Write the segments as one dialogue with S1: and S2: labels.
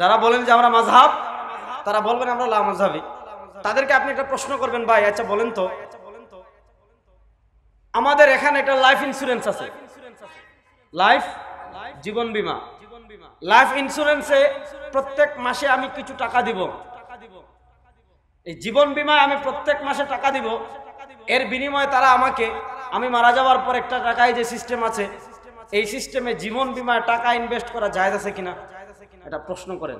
S1: যারা বলেন যে আমরা মাঝহাব তারা বলবেন আমরা লা মাঝহাবি তাদেরকে আপনি একটা প্রশ্ন করবেন ভাই আচ্ছা বলেন তো আমাদের এখানে একটা লাইফ ইন্স্যুরেন্স আছে লাইফ জীবন বিমা লাইফ ইন্স্যুরেন্সে প্রত্যেক মাসে আমি কিছু টাকা দিব এই জীবন বিমায় আমি প্রত্যেক মাসে টাকা দিব এর বিনিময়ে তারা আমাকে আমি মারা যাওয়ার পর একটা টাকায় যে সিস্টেম আছে এই সিস্টেমে জীবন বিমায় টাকা ইনভেস্ট করা যায় আছে কিনা এটা প্রশ্ন করেন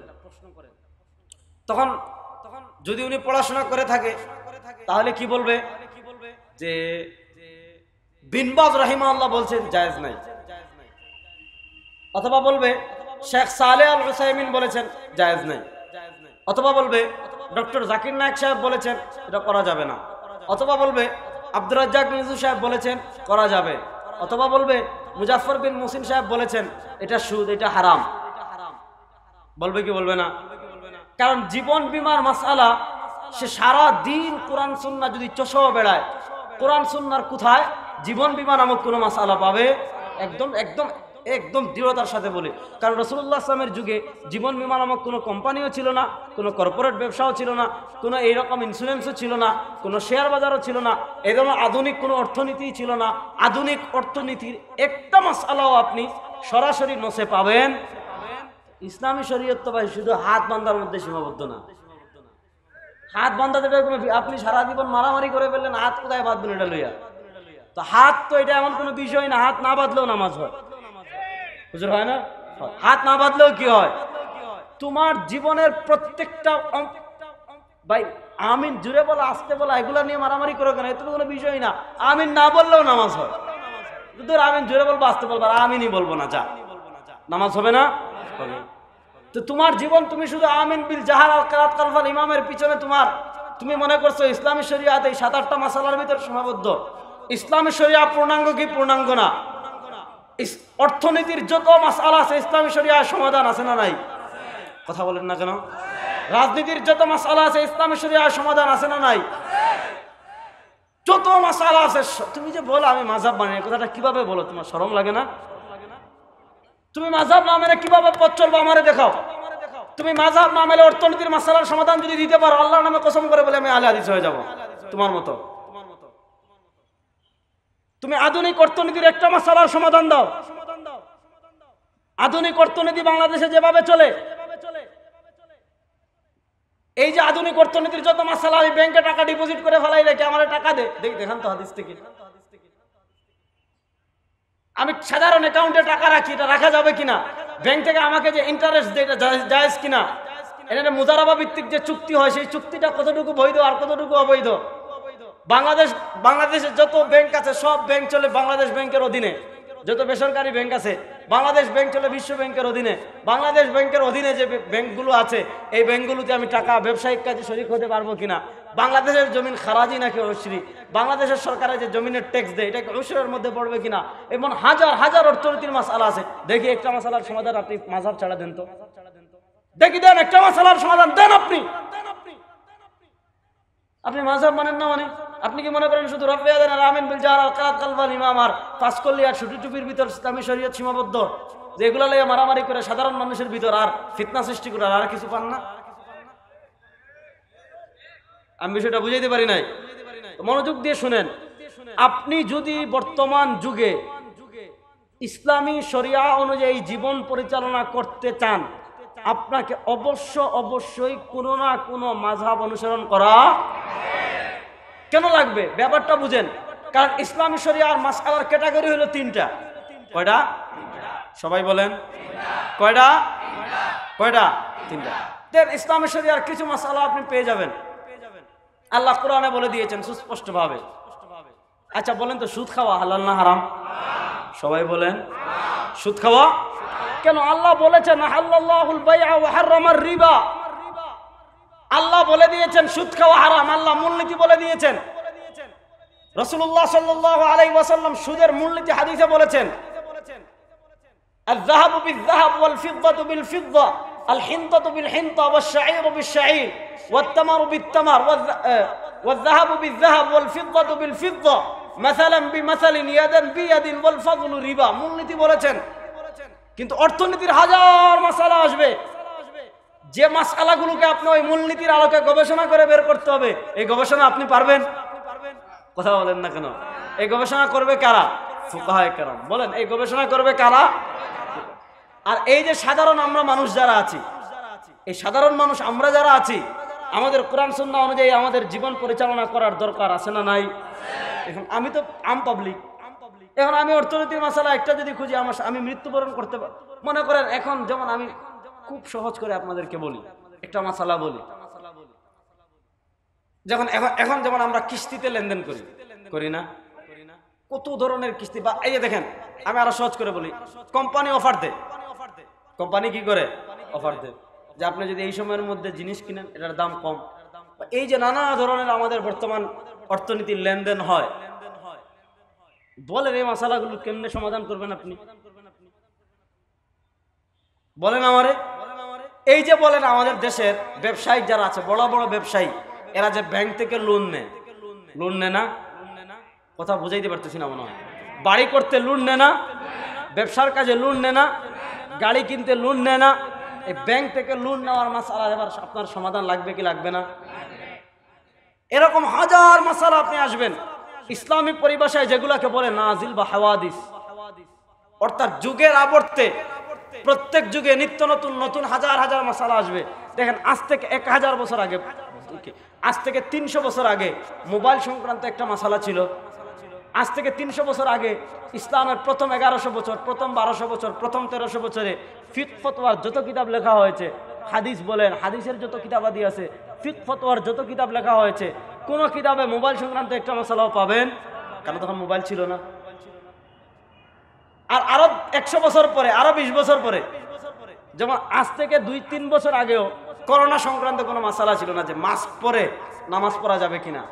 S1: তখন তখন যদি উনি পড়াশোনা করে থাকে তাহলে কি বলবে যে বিনবাজ রাহিমা আল্লাহ বলছেন জায়েজ নাই অথবা বলবে শেখ সালে আল হুসাইমিন বলেছেন জায়েজ নাই অথবা বলবে ডক্টর জাকির নায়ক সাহেব বলেছেন এটা করা যাবে না অথবা বলবে আব্দুর রাজ্জাক মিজু সাহেব বলেছেন করা যাবে অথবা বলবে মুজাফর বিন মুসিন সাহেব বলেছেন এটা সুদ এটা হারাম বলবে কি বলবে না কারণ জীবন বিমার মাসালা সে সারা দিন কোরআন সুন্না যদি চষো বেড়ায় কোরআন সুন্নার কোথায় জীবন বিমা নামক কোনো মাসালা পাবে একদম একদম একদম দৃঢ়তার সাথে বলি কারণ রসুল্লাহ আসলামের যুগে জীবন বিমা নামক কোনো কোম্পানিও ছিল না কোনো কর্পোরেট ব্যবসাও ছিল না কোনো এইরকম ইন্স্যুরেন্সও ছিল না কোনো শেয়ার বাজারও ছিল না এ ধরনের আধুনিক কোনো অর্থনীতি ছিল না আধুনিক অর্থনীতির একটা মাসালাও আপনি সরাসরি নসে পাবেন ইসলামী শরীয়ত তো ভাই শুধু হাত বান্ধার মধ্যে সীমাবদ্ধ না হাত বান্ধা যেটা কোনো আপনি সারা জীবন মারামারি করে ফেললেন হাত কোথায় বাঁধবেন এটা লইয়া তো হাত তো এটা এমন কোনো বিষয় না হাত না বাঁধলেও নামাজ হয় বুঝলো হয় না হাত না বাঁধলেও কি হয় তোমার জীবনের প্রত্যেকটা ভাই আমিন জুড়ে বলো আসতে বলো এগুলো নিয়ে মারামারি করো কেন এত কোনো বিষয় না আমিন না বললেও নামাজ হয় আমিন জুড়ে বলবো আসতে বলবো আর আমিনই বলবো না যা নামাজ হবে না তো তোমার জীবন তুমি শুধু আমিন বিল জাহার আল কারাত কালফাল ইমামের পিছনে তোমার তুমি মনে করছো ইসলামী শরিয়াত এই সাত আটটা মাসালার ভিতরে সীমাবদ্ধ ইসলামী শরিয়া পূর্ণাঙ্গ কি পূর্ণাঙ্গ না অর্থনীতির যত মাসালা আছে ইসলামী শরিয়ার সমাধান আছে না নাই কথা বলেন না কেন রাজনীতির যত মাসালা আছে ইসলামী শরিয়ার সমাধান আছে না নাই যত মাসালা আছে তুমি যে বলো আমি মাঝাব বানিয়ে কথাটা কিভাবে বলো তোমার সরম লাগে না তুমি মাঝাব না কিভাবে পথ চলবো আমারে দেখাও তুমি মাঝাব না মেলে অর্থনীতির মাসালার সমাধান যদি দিতে পারো আল্লাহর নামে কসম করে বলে আমি আলাদিস হয়ে যাব তোমার মতো তুমি আধুনিক অর্থনীতির একটা মাসালার সমাধান দাও আধুনিক অর্থনীতি বাংলাদেশে যেভাবে চলে এই যে আধুনিক অর্থনীতির যত মাসালা আমি ব্যাংকে টাকা ডিপোজিট করে ফেলাই রেখে আমার টাকা দে দেখ দেখান তো হাদিস থেকে আমি সাধারণ অ্যাকাউন্টে টাকা রাখি এটা রাখা যাবে কিনা ব্যাংক থেকে আমাকে যে ইন্টারেস্ট দেয় এটা কিনা এটা মুজারাবা ভিত্তিক যে চুক্তি হয় সেই চুক্তিটা কতটুকু বৈধ আর কতটুকু অবৈধ বাংলাদেশ বাংলাদেশের যত ব্যাংক আছে সব ব্যাংক চলে বাংলাদেশ ব্যাংকের অধীনে যত বেসরকারি ব্যাংক আছে বাংলাদেশ ব্যাংক চলে বিশ্ব ব্যাংকের অধীনে বাংলাদেশ ব্যাংকের অধীনে যে ব্যাংকগুলো আছে এই ব্যাংকগুলোতে আমি টাকা ব্যবসায়িক কাজে শরিক হতে পারবো কিনা বাংলাদেশের জমিন খারাজি নাকি অশ্রী বাংলাদেশের সরকারে যে জমিনের ট্যাক্স দেয় এটা ঐশ্বরের মধ্যে পড়বে কিনা এমন হাজার হাজার অর্থনীতির মশালা আছে দেখি একটা মাসালার সমাধান আপনি মাঝাব ছাড়া দেন তো দেখি দেন একটা মাসালার সমাধান দেন আপনি আপনি মাঝাব মানেন না মানে আপনি কি মনে করেন শুধু রফিয়াদান আর আর ছুটি টুপির ভিতর ইসলামী শরীয়ত সীমাবদ্ধ যে এগুলা লাইয়া মারামারি করে সাধারণ মানুষের ভিতর আর ফিতনা সৃষ্টি করে আর কিছু পান না আমি বিষয়টা বুঝাইতে পারি নাই মনোযোগ দিয়ে শুনেন আপনি যদি বর্তমান যুগে ইসলামী শরিয়া অনুযায়ী জীবন পরিচালনা করতে চান আপনাকে অবশ্য অবশ্যই কোনো না কোনো মাঝাব অনুসরণ করা কেন লাগবে ব্যাপারটা বুঝেন কারণ ইসলামী শরিয়ার মাসালার ক্যাটাগরি হলো তিনটা কয়টা সবাই বলেন কয়টা কয়টা তিনটা দেন ইসলামী শরিয়ার কিছু মাসালা আপনি পেয়ে যাবেন আল্লাহ কোরআনে বলে দিয়েছেন সুস্পষ্টভাবে আচ্ছা বলেন তো সুদ খাওয়া হালাল না হারাম সবাই বলেন সুদ খাওয়া কেন আল্লাহ বলেছেন আল্লাহুল বাইয়া ওয়া হারামার রিবা আল্লাহ বলে দিয়েছেন সুদ খাওয়া হারাম আল্লাহ মূলনীতি বলে দিয়েছেন রসুল্লাহ সাল্লাহ وسلم ওয়াসাল্লাম সুদের মূলনীতি হাদিসে বলেছেন الذهب بالذهب والفضة بالفضة الحنطة بالحنطة والشعير بالشعير والتمر بالتمر والذهب بالذهب والفضة بالفضة مثلا بمثل يدا بيد والفضل ربا মূলনীতি বলেছেন কিন্তু অর্থনীতির হাজার مسألة আসবে যে মাসালাগুলোকে আপনি ওই মূলনীতির আলোকে গবেষণা করে বের করতে হবে এই গবেষণা আপনি পারবেন কথা বলেন না কেন এই গবেষণা করবে কারা ফুকাহায় বলেন এই গবেষণা করবে কারা আর এই যে সাধারণ আমরা মানুষ যারা আছি এই সাধারণ মানুষ আমরা যারা আছি আমাদের কোরআন সন্ধ্যা অনুযায়ী আমাদের জীবন পরিচালনা করার দরকার আছে না নাই এখন আমি তো আম পাবলিক এখন আমি অর্থনীতির মশালা একটা যদি খুঁজি আমার আমি মৃত্যুবরণ করতে মনে করেন এখন যেমন আমি খুব সহজ করে আপনাদেরকে বলি একটা মাসালা বলি যখন এখন এখন যেমন আমরা কিস্তিতে লেনদেন করি করি না কত ধরনের কিস্তি বা এই যে দেখেন আমি আরো সহজ করে বলি কোম্পানি অফার দেয় কোম্পানি কি করে অফার দেয় যে আপনি যদি এই সময়ের মধ্যে জিনিস কিনেন এটার দাম কম এই যে নানা ধরনের আমাদের বর্তমান অর্থনীতির লেনদেন হয় বলেন এই মশালাগুলো কেমনে সমাধান করবেন আপনি বলেন আমারে এই যে বলেন আমাদের দেশের ব্যবসায়িক যারা আছে বড় বড় ব্যবসায়ী এরা যে ব্যাংক থেকে লোন নেয় লোন নেয় না কথা বুঝাইতে পারতেছি না মনে হয় বাড়ি করতে লোন নেয় না ব্যবসার কাজে লোন নেয় না গাড়ি কিনতে লোন নেয় না এই ব্যাংক থেকে লোন নেওয়ার মাসালা এবার আপনার সমাধান লাগবে কি লাগবে না এরকম হাজার মাসালা আপনি আসবেন ইসলামিক পরিভাষায় যেগুলাকে বলে নাজিল বা হাওয়াদিস অর্থাৎ যুগের আবর্তে প্রত্যেক যুগে নিত্য নতুন নতুন হাজার হাজার মশালা আসবে দেখেন আজ থেকে এক হাজার বছর আগে আজ থেকে তিনশো বছর আগে মোবাইল সংক্রান্ত একটা মশালা ছিল আজ থেকে তিনশো বছর আগে ইসলামের প্রথম এগারোশো বছর প্রথম বারোশো বছর প্রথম তেরোশো বছরে ফিত ফতোয়ার যত কিতাব লেখা হয়েছে হাদিস বলেন হাদিসের যত কিতাবাদি আছে ফিত ফতোয়ার যত কিতাব লেখা হয়েছে কোনো কিতাবে মোবাইল সংক্রান্ত একটা মশালাও পাবেন কেন তখন মোবাইল ছিল না আর আরো একশো বছর পরে আরো বিশ বছর পরে যেমন আজ থেকে দুই তিন বছর আগেও করোনা সংক্রান্ত কোনো মশালা ছিল না যে মাস্ক পরে নামাজ পড়া যাবে কিনা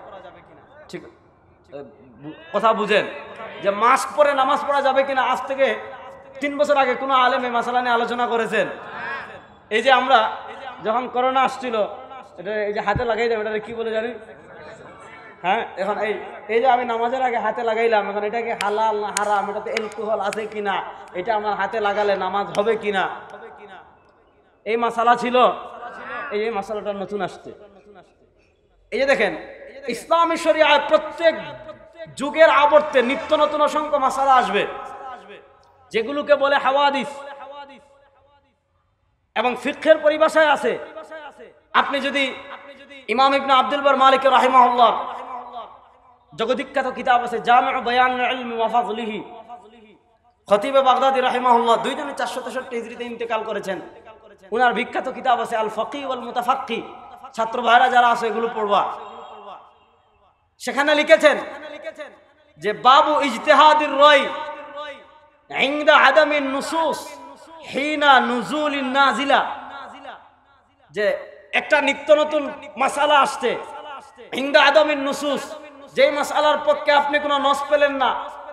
S1: ঠিক কথা বুঝেন যে মাস্ক পরে নামাজ পড়া যাবে কিনা আজ থেকে তিন বছর আগে কোনো আলেম এই মশালা নিয়ে আলোচনা করেছেন এই যে আমরা যখন করোনা আসছিল এটা এই যে হাতে লাগাই যাবে এটা কি বলে জানি হ্যাঁ এখন এই এই যে আমি নামাজের আগে হাতে লাগাইলাম এখন এটাকে হালাল না হারাম এটাতে অ্যালকোহল আছে কিনা এটা আমার হাতে লাগালে নামাজ হবে কিনা এই মশালা ছিল এই যে মশালাটা নতুন আসছে এই যে দেখেন ইসলামী শরিয়ায় প্রত্যেক যুগের আবর্তে নিত্য নতুন অসংখ্য মশালা আসবে যেগুলোকে বলে হাওয়াদিস এবং ফিক্ষের পরিভাষায় আছে আপনি যদি ইমাম ইবনা আব্দুল মালিক রাহিমাহুল্লাহ জগদিখ্যাত কিতাব আছে জামা বয়ানিহি খতিবে বাগদাদি রাহিমাহুল্লাহ দুইজনে চারশো তেষট্টি হিজড়িতে ইন্তেকাল করেছেন উনার বিখ্যাত কিতাব আছে আল ফকি আল মুতাফাক্কি ছাত্র ভাইরা যারা আছে এগুলো পড়বা সেখানে লিখেছেন যে বাবু ইজতেহাদির রয় ইংদা আদামিন নুসুস হিনা নুজুল নাজিলা যে একটা নিত্য নতুন মশালা আসছে ইংদা আদামিন নুসুস যেই মশালার পক্ষে আপনি কোনো নস পেলেন না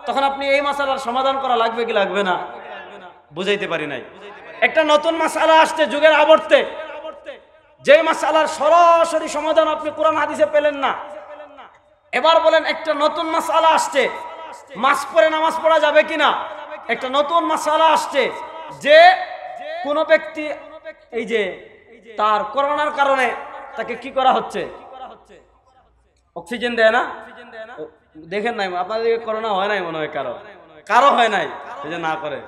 S1: তখন আপনি এই আলার সমাধান করা লাগবে কি লাগবে না বুঝাইতে পারি নাই একটা নতুন আলা আসছে যুগের আবর্তে যে আলার সরাসরি সমাধান আপনি কোরআন হাদিসে পেলেন না এবার বলেন একটা নতুন মাসালা আসছে মাস পরে নামাজ পড়া যাবে কিনা একটা নতুন আলা আসছে যে কোন ব্যক্তি এই যে তার করোনার কারণে তাকে কি করা হচ্ছে অক্সিজেন দেয় না দেখেন নাই আপনাদের করোনা হয় নাই মনে হয় কারো কারো হয় নাই এই যে না করে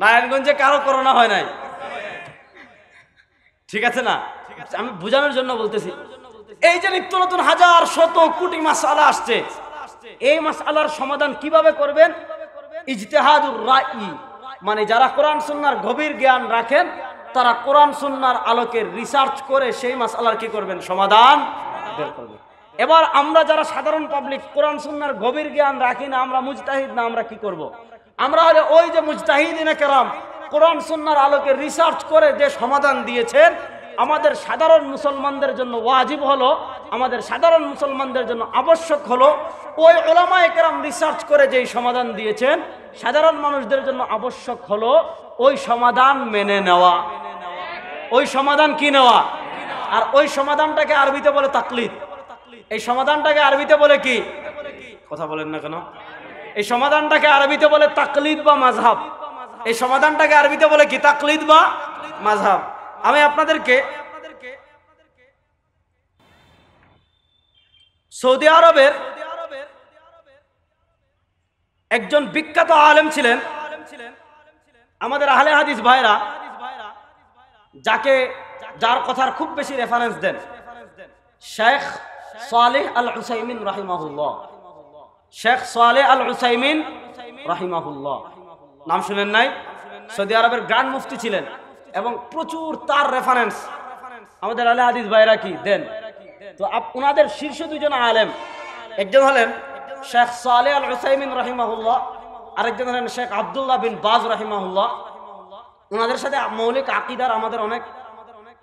S1: নারায়ণগঞ্জে কারো করোনা হয় নাই ঠিক আছে না আচ্ছা, আমি বোঝানোর জন্য বলতেছি এই যে নিত্য নতুন হাজার শত কোটি মাসালা আসছে এই মাসালার সমাধান কিভাবে করবেন ইজতেহাদুর রাই মানে যারা কোরআন সুন্নার গভীর জ্ঞান রাখেন তারা কোরআন সুন্নার আলোকে রিসার্চ করে সেই মাসালার কি করবেন সমাধান বের করবেন এবার আমরা যারা সাধারণ পাবলিক কোরআন সুন্নার গভীর জ্ঞান রাখি না আমরা মুজতাহিদ না আমরা কি করব। আমরা হলে ওই যে মুজতাহিদ না কেরাম কোরআন সুন্নার আলোকে রিসার্চ করে যে সমাধান দিয়েছেন আমাদের সাধারণ মুসলমানদের জন্য ওয়াজিব হলো আমাদের সাধারণ মুসলমানদের জন্য আবশ্যক হলো ওই ওলামা একরাম রিসার্চ করে যেই সমাধান দিয়েছেন সাধারণ মানুষদের জন্য আবশ্যক হলো ওই সমাধান মেনে নেওয়া ওই সমাধান কি নেওয়া আর ওই সমাধানটাকে আরবিতে বলে তাকলিদ এই সমাধানটাকে আরবিতে বলে কি কথা বলেন না কেন এই সমাধানটাকে আরবিতে বলে তাকলিদ বা মাঝহাব এই সমাধানটাকে আরবিতে বলে কি তাকলিদ বা মাঝহাব আমি আপনাদেরকে সৌদি আরবের একজন বিখ্যাত আলেম ছিলেন আমাদের আহলে হাদিস ভাইরা যাকে যার কথার খুব বেশি রেফারেন্স দেন শেখ সালেহ আল হুসাইমিন রাহিমাহুল্লাহ শেখ সালেহ আল হুসাইমিন রাহিমাহুল্লাহ নাম শুনেন নাই সৌদি আরবের গ্রান্ড মুফতি ছিলেন এবং প্রচুর তার রেফারেন্স আমাদের আলে হাদিস ভাইরা কি দেন তো ওনাদের শীর্ষ দুজন আলেম একজন হলেন শেখ সালে আল হুসাইমিন রাহিমাহুল্লাহ আরেকজন হলেন শেখ আবদুল্লাহ বিন বাজ রাহিমাহুল্লাহ ওনাদের সাথে মৌলিক আকিদার আমাদের অনেক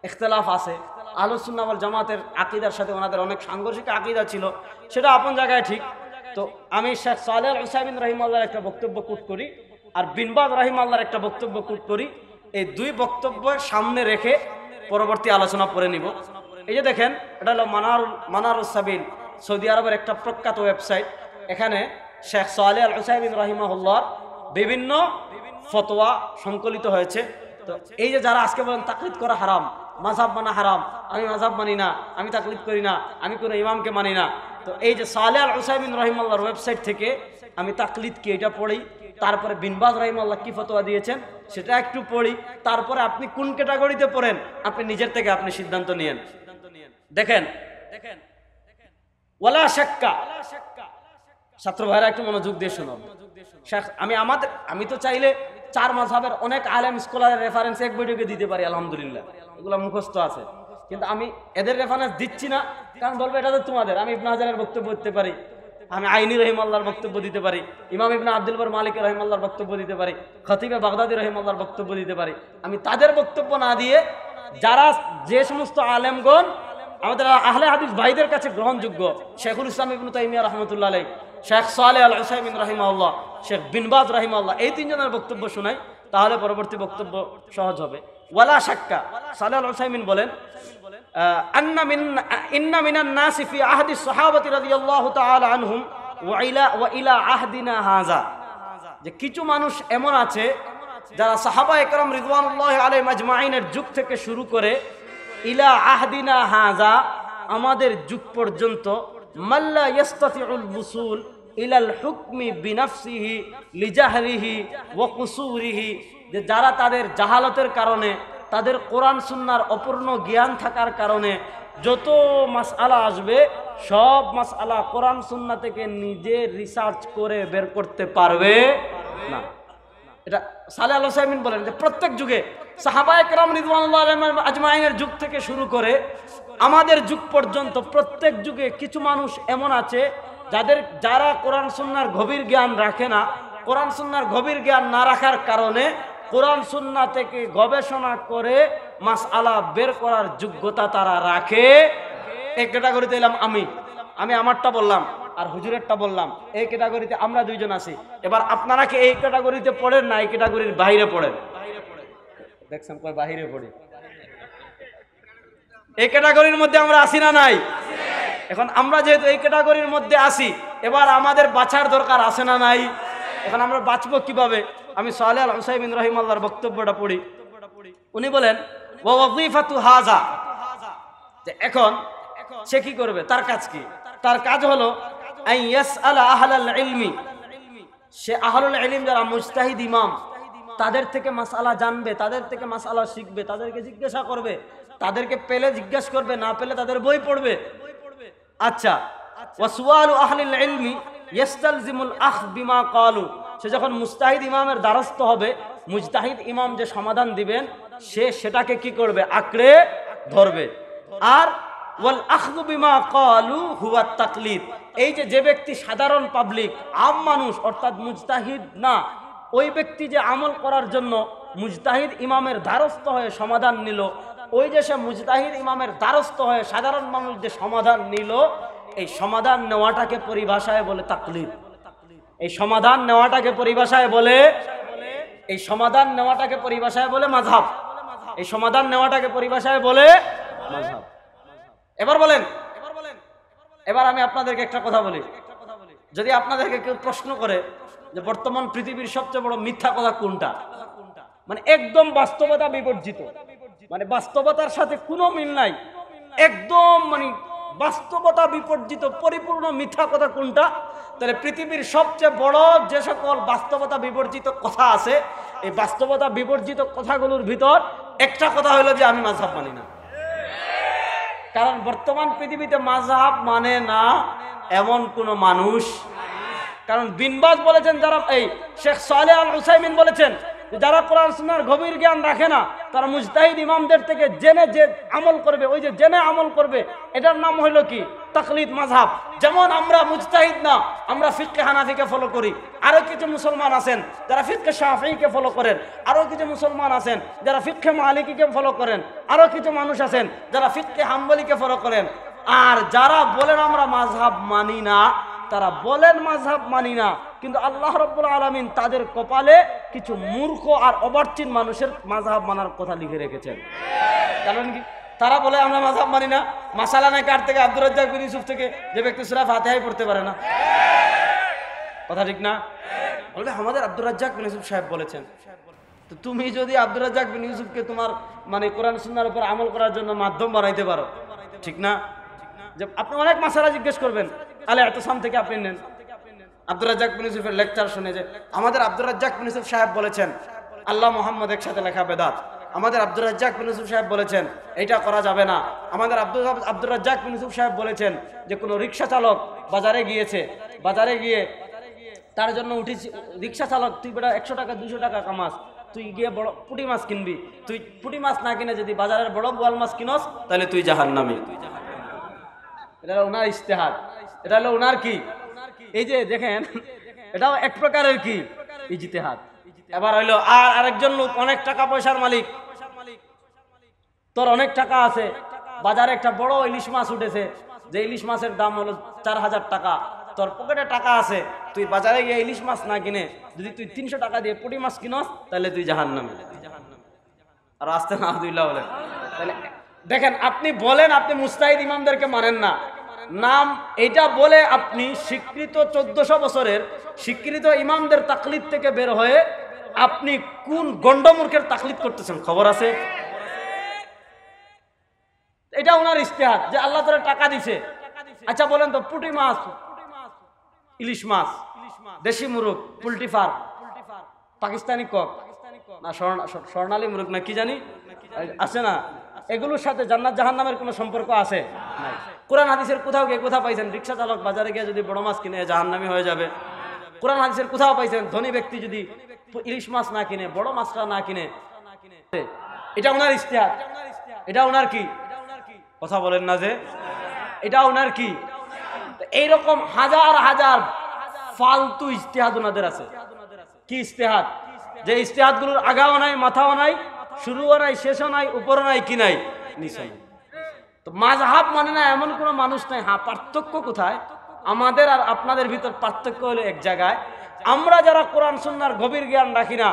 S1: ইখতলাফ আছে আহলুসুন্নাওয়াল জামাতের আকিদার সাথে ওনাদের অনেক সাংঘর্ষিক আকিদা ছিল সেটা আপন জায়গায় ঠিক তো আমি শেখ সালেহ হুসাইবিন রহিমাল্লার একটা বক্তব্য কুট করি আর বিনবাদ রহিমাল্লার একটা বক্তব্য কুট করি এই দুই বক্তব্য সামনে রেখে পরবর্তী আলোচনা করে নিব এই যে দেখেন এটা হলো মানার মানারুসাবিন সৌদি আরবের একটা প্রখ্যাত ওয়েবসাইট এখানে শেখ সোয়ালে আল হুসাইবিন রহিমাহুল্লার বিভিন্ন ফতোয়া সংকলিত হয়েছে তো এই যে যারা আজকে বলেন তাকলিদ করা হারাম মাঝাব মানা হারাম আমি মাঝাব মানি না আমি তাকলিফ করি না আমি কোনো ইমামকে মানি না তো এই যে সালে আল উসাইমিন রহিমাল্লার ওয়েবসাইট থেকে আমি তাকলিদকে এটা পড়ি তারপরে বিনবাজ রহিমাল্লাহ কি ফতোয়া দিয়েছেন সেটা একটু পড়ি তারপরে আপনি কোন ক্যাটাগরিতে পড়েন আপনি নিজের থেকে আপনি সিদ্ধান্ত নিয়েন দেখেন দেখেন ওয়ালা শাক্কা ছাত্র ভাইরা একটু মনোযোগ দিয়ে শুনো শেখ আমি আমাদের আমি তো চাইলে চার মাঝাবের অনেক আলেম স্কলারের রেফারেন্স এক বৈঠকে দিতে পারি আলহামদুলিল্লাহ এগুলা মুখস্থ আছে কিন্তু আমি এদের রেফারেন্স দিচ্ছি না কারণ বলবো এটা তো তোমাদের আমি ইবনা হাজারের বক্তব্য দিতে পারি আমি আইনি রহিমাল্লার বক্তব্য দিতে পারি ইমাম ইবনা আব্দুলবর বর মালিক রহিমাল্লার বক্তব্য দিতে পারি খতিবে বাগদাদি রহিমাল্লার বক্তব্য দিতে পারি আমি তাদের বক্তব্য না দিয়ে যারা যে সমস্ত আলেমগণ আমাদের আহলে হাদিস ভাইদের কাছে গ্রহণযোগ্য শেখুল ইসলাম ইবনু তাইমিয়া রহমতুল্লাহ আলাই শেখ আল্লাহ আল হুসাইমিন রহিমাল্লাহ শেখ বিনবাজ রহিমাল্লাহ এই তিনজনের বক্তব্য শোনাই তাহলে পরবর্তী বক্তব্য সহজ হবে ওয়ালা শাক্কা সালাল হুসাইমিন বলেন আন্না মিন ইন্না মিনান নাসিফি ফি আহদি সাহাবাতি রাদিয়াল্লাহু তাআলা আনহুম ওয়া ইলা ওয়া ইলা আহদিনা হাজা যে কিছু মানুষ এমন আছে যারা সাহাবা একরম রিদওয়ানুল্লাহ আলাই মাজমাইনের যুগ থেকে শুরু করে ইলা আহদিনা হাজা আমাদের যুগ পর্যন্ত মাল্লা ইয়াস্তাতিউল বুসুল ইলাল হুকমি বিনাফসিহি লিজাহরিহি ওয়া কুসুরিহি যে যারা তাদের জাহালতের কারণে তাদের কোরআন সুন্নার অপূর্ণ জ্ঞান থাকার কারণে যত মাসআলা আসবে সব মাস আলা কোরআন সুন্না থেকে নিজে রিসার্চ করে বের করতে পারবে না এটা সালে আল্লাহ সাইমিন বলেন যে প্রত্যেক যুগে সাহাবায়করাম রিদওয়ানুল্লাহ আজমাইনের যুগ থেকে শুরু করে আমাদের যুগ পর্যন্ত প্রত্যেক যুগে কিছু মানুষ এমন আছে যাদের যারা কোরআন সুন্নার গভীর জ্ঞান রাখে না কোরআন সুন্নার গভীর জ্ঞান না রাখার কারণে কোরআন সুন্না থেকে গবেষণা করে মাস আলা বের করার যোগ্যতা তারা রাখে এই ক্যাটাগরিতে এলাম আমি আমি আমারটা বললাম আর হুজুরেরটা বললাম এই ক্যাটাগরিতে আমরা দুইজন আছি এবার আপনারা কি এই ক্যাটাগরিতে পড়েন না এই ক্যাটাগরির বাইরে পড়েন দেখছেন কয় বাহিরে পড়ি এই ক্যাটাগরির মধ্যে আমরা আসি না নাই এখন আমরা যেহেতু এই ক্যাটাগরির মধ্যে আসি এবার আমাদের বাছার দরকার আছে না নাই এখন আমরা বাঁচবো কিভাবে আমি সালে আল হুসাইমিন রহিম আল্লাহর বক্তব্যটা পড়ি উনি বলেন ও হাজা যে এখন সে কি করবে তার কাজ কি তার কাজ হলো সে আহলুল ইলিম যারা মুস্তাহিদ ইমাম তাদের থেকে মাসালা জানবে তাদের থেকে মাসালা শিখবে তাদেরকে জিজ্ঞাসা করবে তাদেরকে পেলে জিজ্ঞাসা করবে না পেলে তাদের বই পড়বে আচ্ছা আহলিল ইলমি ইয়াস্তালজিমুল বিমা ক্বালু সে যখন মুস্তাহিদ ইমামের দ্বারস্থ হবে মুজতাহিদ ইমাম যে সমাধান দিবেন সে সেটাকে কি করবে আঁকড়ে ধরবে আর ওয়াল আখদু বিমা কালু হুয়া তাকলিদ এই যে যে ব্যক্তি সাধারণ পাবলিক আম মানুষ অর্থাৎ মুজতাহিদ না ওই ব্যক্তি যে আমল করার জন্য মুজতাহিদ ইমামের দ্বারস্থ হয়ে সমাধান নিল ওই যে সে মুজতাহিদ ইমামের দ্বারস্থ হয়ে সাধারণ মানুষ যে সমাধান নিল এই সমাধান নেওয়াটাকে পরিভাষায় বলে তাকলিদ এই সমাধান নেওয়াটাকে পরিভাষায় বলে এই সমাধান নেওয়াটাকে পরিভাষায় বলে মাঝাব এই সমাধান নেওয়াটাকে পরিভাষায় বলে মাঝাব এবার বলেন এবার আমি আপনাদেরকে একটা কথা বলি যদি আপনাদেরকে কেউ প্রশ্ন করে যে বর্তমান পৃথিবীর সবচেয়ে বড় মিথ্যা কথা কোনটা মানে একদম বাস্তবতা বিবর্জিত মানে বাস্তবতার সাথে কোনো মিল নাই একদম মানে বাস্তবতা বিপর্জিত পরিপূর্ণ মিথ্যা কথা কোনটা তাহলে পৃথিবীর সবচেয়ে বড় যে সকল বাস্তবতা বিবর্জিত কথা আছে এই বাস্তবতা বিবর্জিত কথাগুলোর ভিতর একটা কথা হলো যে আমি মাঝহাব মানি না কারণ বর্তমান পৃথিবীতে মাঝহাব মানে না এমন কোনো মানুষ কারণ বিনবাস বলেছেন যারা এই শেখ সালে আল হুসাইমিন বলেছেন যারা কোরআন সুনার গভীর জ্ঞান রাখে না তারা মুজতাহিদ ইমামদের থেকে জেনে যে আমল করবে ওই যে জেনে আমল করবে এটার নাম হলো কি তকলিদ মাঝহাব যেমন আমরা মুজতাহিদ না আমরা ফিককে হানাফিকে ফলো করি আরও কিছু মুসলমান আছেন যারা ফিৎকে শাহিকে ফলো করেন আরও কিছু মুসলমান আছেন যারা ফিৎকে মালিকিকে ফলো করেন আরও কিছু মানুষ আছেন যারা ফিৎকে হাম্বলিকে ফলো করেন আর যারা বলেন আমরা মাঝহাব মানি না তারা বলেন মাঝহাব মানি না কিন্তু আল্লাহ রব্বুল আলমিন তাদের কপালে কিছু মূর্খ আর অবর্চিন মানুষের মাঝহাব মানার কথা লিখে রেখেছেন কারণ কি তারা বলে আমরা মাঝাব মানি না মাসালা নাই কার থেকে আব্দুর রাজ্জাক বিন ইউসুফ থেকে যে ব্যক্তি সুরা ফাতেহাই পড়তে পারে না কথা ঠিক না বলবে আমাদের আব্দুর রাজ্জাক বিন ইউসুফ সাহেব বলেছেন তো তুমি যদি আব্দুর রাজ্জাক বিন ইউসুফকে তোমার মানে কোরআন সুন্নার উপর আমল করার জন্য মাধ্যম বানাইতে পারো ঠিক না যে আপনি অনেক মাসালা জিজ্ঞেস করবেন আলে এত সাম থেকে আপনি নেন আব্দুর রাজ্জাক বিন ইউসুফের লেকচার শুনে যে আমাদের আব্দুর রাজ্জাক বিন ইউসুফ সাহেব বলেছেন আল্লাহ মোহাম্মদ একসাথে লেখা বেদাত আমাদের আব্দুর রাজ্জাক বিন সাহেব বলেছেন এটা করা যাবে না আমাদের আব্দুল আব্দুর রাজ্জাক বিন সাহেব বলেছেন যে কোনো রিক্সা চালক বাজারে গিয়েছে বাজারে গিয়ে তার জন্য উঠেছি রিক্সা চালক তুই বেটা একশো টাকা দুশো টাকা কামাস তুই গিয়ে বড় পুটি মাছ কিনবি তুই পুটি মাছ না কিনে যদি বাজারের বড় বোয়াল মাছ কিনস তাহলে তুই জাহান নামি এটা হলো ওনার ইশতেহার এটা হলো ওনার কি এই যে দেখেন এটাও এক প্রকারের কি ইজতেহাদ এবার হইলো আর আরেকজন লোক অনেক টাকা পয়সার মালিক তোর অনেক টাকা আছে বাজারে একটা বড় ইলিশ মাছ উঠেছে যে ইলিশ মাছের দাম হলো চার হাজার টাকা তোর পকেটে টাকা আছে তুই বাজারে গিয়ে ইলিশ মাছ না কিনে যদি তুই তিনশো টাকা দিয়ে পুটি মাছ কিনস তাহলে তুই জাহান নামে আর আসতে না আহদুল্লাহ বলেন তাহলে দেখেন আপনি বলেন আপনি মুস্তাহিদ ইমামদেরকে মানেন না নাম এটা বলে আপনি স্বীকৃত চোদ্দশো বছরের স্বীকৃত ইমামদের তাকলিদ থেকে বের হয়ে আপনি কোন গন্ডমূর্খের তাকলিফ করতেছেন খবর আছে এটা ওনার ইশতেহার যে আল্লাহ তোরা টাকা দিছে আচ্ছা বলেন তো পুটি মাছ ইলিশ মাছ দেশি মুরগ পুলটি ফার্ম পাকিস্তানি কক না স্বর্ণালী মুরগ না কি জানি আছে না এগুলোর সাথে জান্নাত জাহান নামের কোনো সম্পর্ক আছে কোরআন হাদিসের কোথাও গিয়ে কোথাও পাইছেন রিক্সা চালক বাজারে গিয়ে যদি বড় মাছ কিনে জাহান জাহান্নামি হয়ে যাবে কোরআন হাদিসের কোথাও পাইছেন ধনী ব্যক্তি যদি ইলিশ মাছ না কিনে বড় মাছটা না কিনে এটা ওনার ইশতেহার এটা ওনার কি কথা বলেন না যে এটা ওনার কি এইরকম হাজার হাজার ফালতু ইশতেহাদ ওনাদের আছে কি ইশতেহাদ যে গুলোর আগাও নাই মাথাও নাই শুরুও নাই শেষও নাই উপরও নাই কি নাই নিশা তো মাঝহাব মানে না এমন কোনো মানুষ নাই হ্যাঁ পার্থক্য কোথায় আমাদের আর আপনাদের ভিতর পার্থক্য হলো এক জায়গায় আমরা যারা কোরআন সুন্নার গভীর জ্ঞান রাখি না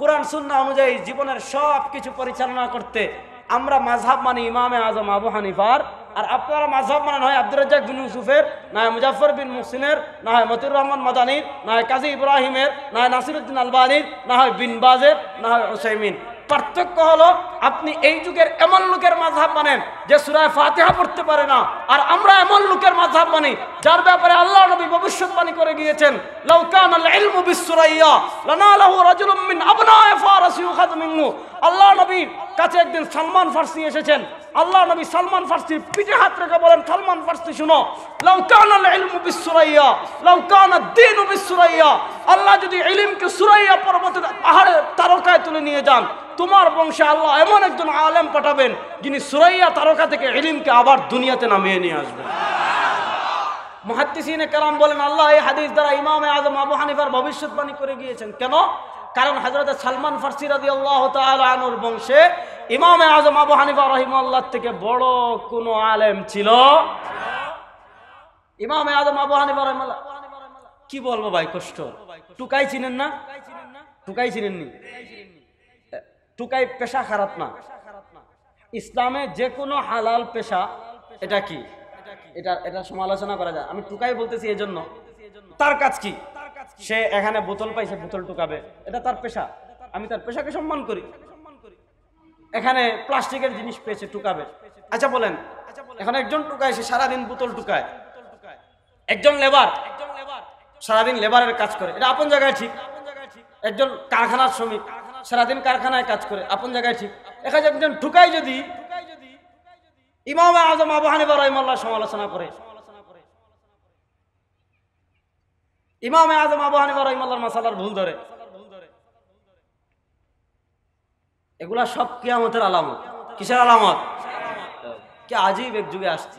S1: কোরআন সুন্না অনুযায়ী জীবনের সব কিছু পরিচালনা করতে আমরা মাঝহাব মানি ইমামে আজম আবু হানিফার আর আপনারা মাঝহাব মানে নয় আব্দুর রাজ্জাক বিন ইউসুফের না হয় মুজাফর বিন মুসিনের না হয় মতিউর রহমান মাদানির না হয় কাজী ইব্রাহিমের না হয় নাসিরুদ্দিন আলবানির না হয় বিন বাজের না হয় হুসাইমিন পার্থক্য হলো আপনি এই যুগের এমন লোকের মাঝাব মানেন যে সুরায় ফাতেহা পড়তে পারে না আর আমরা এমন লোকের মাঝাব মানি যার ব্যাপারে আল্লাহ নবী ভবিষ্যৎবাণী করে গিয়েছেন লাউকান আল ইলমু বিসুরাইয়া লানালাহু রাজুলুম মিন আবনা ফারাসি ইউখাদ আল্লাহ নবীর কাছে একদিন সালমান ফার্সি এসেছেন আল্লাহ নবী সালমান ফার্সি পিঠে হাত রেখে বলেন সালমান ফার্সি শুনো লাউকানাল ইলমু বিসুরাইয়া লাউকানাদ দীনু বিসুরাইয়া আল্লাহ যদি ইলিমকে সুরাইয়া পর্বতের পাহাড়ে তারকায় তুলে নিয়ে যান তোমার বংশে আল্লাহ এমন একজন আলেম পাঠাবেন যিনি সুরাইয়া তারকা থেকে ইলিমকে আবার দুনিয়াতে নামিয়ে নিয়ে আসবেন মহাত্মিসিনে কালাম বলেন আল্লাহ এই হাদিস দ্বারা ইমাম আজম আবু হানিফার ভবিষ্যৎবাণী করে গিয়েছেন কেন কারণ হজরত সালমান ফার্সি রাজি আল্লাহ তালুর বংশে ইমামে আজম আবু হানিফা রহিমাল্লার থেকে বড় কোন আলেম ছিল ইমামে আজম আবু হানিফা রহিম কি বলবো ভাই কষ্ট টুকাই চিনেন না টুকাই চিনেননি টুকাই পেশা খারাপ না ইসলামে যে কোনো হালাল পেশা এটা কি এটা এটা সমালোচনা করা যায় আমি টুকাই বলতেছি এজন্য তার কাজ কি সে এখানে বোতল পাইছে বোতল টুকাবে এটা তার পেশা আমি তার পেশাকে সম্মান করি এখানে প্লাস্টিকের জিনিস পেয়েছে টুকাবে আচ্ছা বলেন এখন একজন টুকায় সে সারাদিন বোতল টুকায় একজন লেবার সারাদিন লেবারের কাজ করে এটা আপন জায়গায় ঠিক একজন কারখানার শ্রমিক সারাদিন কারখানায় কাজ করে আপন জায়গায় ঠিক এখানে একজন ঠুকাই যদি ইমাম আজম আবহানি হানিফা রহমাল্লাহ সমালোচনা করে ইমাম আজম আবহানি হানিফা রহমাল্লাহর মশালার ভুল ধরে এগুলা সব কেয়ামতের আলামত কিসের আলামত কে আজই এক যুগে আসছে